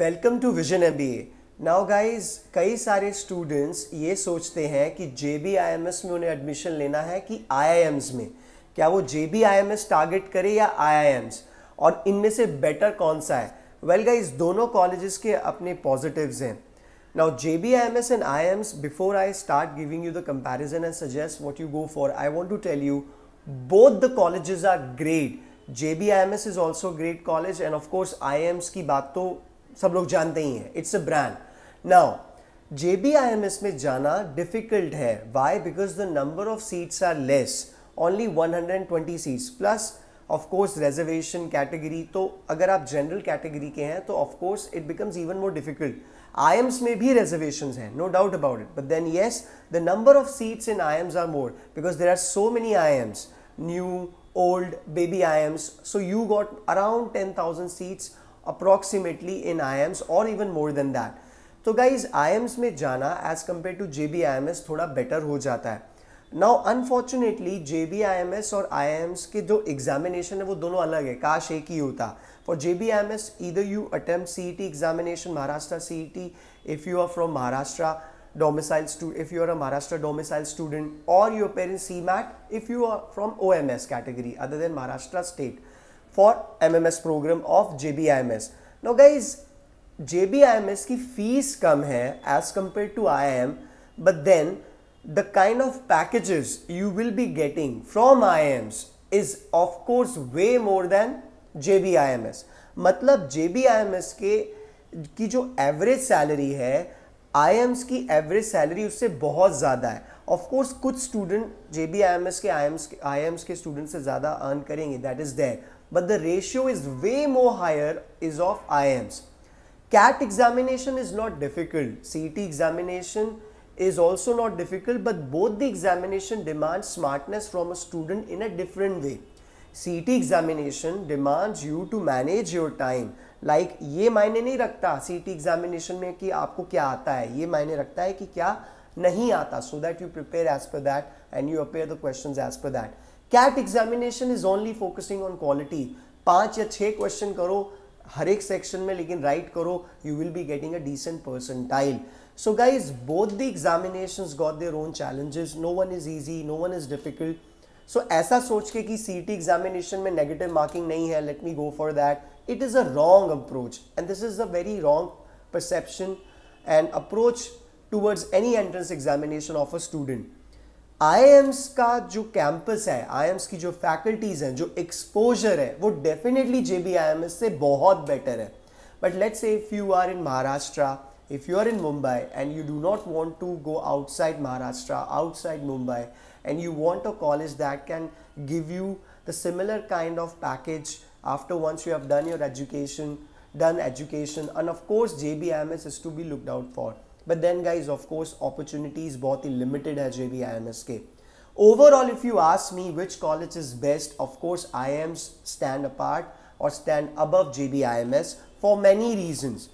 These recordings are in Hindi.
Welcome to vision M B A now guys कई सारे स्टूडेंट्स ये सोचते हैं कि J B I M S में उन्हें एडमिशन लेना है कि आई आई एम्स में क्या वो J B I M S target करे या आई आई एम्स और इनमें से बेटर कौन सा है वेल गाइज दोनों कॉलेजेस के अपने पॉजिटिव हैं now J B I M S and I Ms before I start giving you the comparison and suggest what you go for I want to tell you both the colleges are great J B I M S is also great college and of course I Ms की बात तो सब लोग जानते ही हैं it's a brand now J में जाना डिफिकल्ट है why because the number of seats are less only twenty seats plus of course reservation category तो अगर आप जनरल कैटेगरी के हैं तो of course it becomes even more difficult I Ms में भी रिजर्वेशन हैं no doubt about it but then yes the number of seats in I Ms are more because there are so many I Ms new old baby I Ms so you got around ten thousand seats approximately in IAMS or even more than that. तो गाइज आई में जाना as compared to J B थोड़ा बेटर हो जाता है नाउ अनफॉर्चुनेटली जे बी और आई के जो एग्जामिनेशन है वो दोनों अलग है काश एक ही होता for J B I M S इधर you attempt C E T examination Maharashtra C E T if you are from Maharashtra domicile student if you are a Maharashtra domicile student or your parents CMAT if you are from OMS category other than Maharashtra state. For M M S program of J B I M S no guys J B I M S की फीस कम है as compared to I M but then the kind of packages you will be getting from I Ms is of course way more than J B I M S मतलब J B I M S के की जो एवरेज सैलरी है आई एम्स की एवरेज सैलरी उससे बहुत ज़्यादा है ऑफकोर्स कुछ student J B I M S के आई एम्स के आई एम्स के स्टूडेंट से ज़्यादा अर्न करेंगे that is there but the ratio is way more higher is of IMs. CAT examination is not difficult, CT examination is also not difficult but both the examination demands smartness from a student in a different way. CT examination demands you to manage your time like, ये मायने नहीं रखता CT examination में कि आपको क्या आता है ये मायने रखता है कि क्या नहीं आता So that you prepare as per that and you appear the questions as per that. CAT examination is only focusing on quality पांच या छह क्वेश्चन करो हर एक सेक्शन में लेकिन राइट करो you will be getting a decent tile so guys both the examination got their own challenges no one is easy no one is difficult so ऐसा सोच के कि सी टी एग्जामिनेशन में नेगेटिव मार्किंग नहीं है let me go for that it is a wrong approach and this is a very wrong perception and approach towards any entrance examination of a student IIMs का जो कैंपस है आईएम्स की जो फैकल्टीज हैं जो एक्सपोजर है वो definitely J B I M S से बहुत बेटर है but let's say if you are in Maharashtra if you are in Mumbai and you do not want to go outside Maharashtra, outside Mumbai, and you want a college that can give you the similar kind of package after once you have done your education, done education, and of course, JBMS is to be looked out for. But then guys of course opportunities बहुत ही लिमिटेड है J B I M S के overall if you ask me which college is best of course I M stand apart और stand above J B I M S for many reasons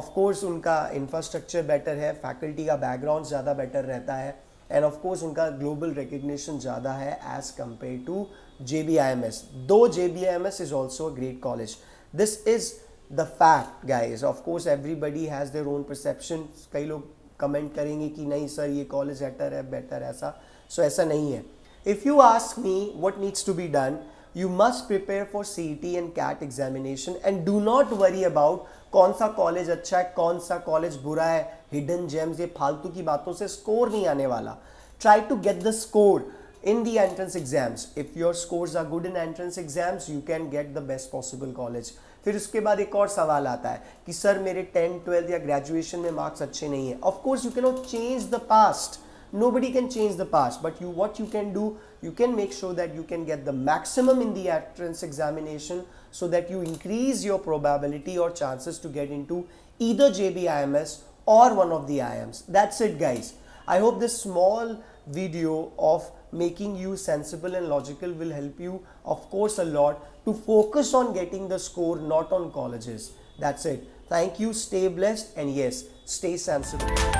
of course उनका इंफ्रास्ट्रक्चर बेटर है फैकल्टी का बैकग्राउंड ज़्यादा बेटर रहता है एंड ऑफकोर्स उनका ग्लोबल रिकग्निशन ज़्यादा है as compared to J B I M S though J B I M S is also great college this is the fact guys of course everybody has their own perception कई लोग कमेंट करेंगे कि नहीं सर ये कॉलेज बेटर है बेटर ऐसा सो so, ऐसा नहीं है if you ask me what needs to be done you must prepare for C T and CAT examination and do not worry about कौन सा कॉलेज अच्छा है कौन सा कॉलेज बुरा है हिडन जेम्स ये फालतू की बातों से स्कोर नहीं आने वाला try to get the score in the entrance exams if your score are good in entrance exams you can get the best possible college फिर उसके बाद एक और सवाल आता है कि सर मेरे टेंथ ट्वेल्थ या ग्रेजुएशन में मार्क्स अच्छे नहीं है of course you can not change the past nobody can change the past but you what you can do you can make sure that you can get the maximum in these examination so that you increase your probability और chances to get into either J B I M S और one of the I Ms that's it guys I hope this small video of making you sensible and logical will help you of course a lot to focus on getting the score not on colleges that's it thank you stay blessed and yes stay sensible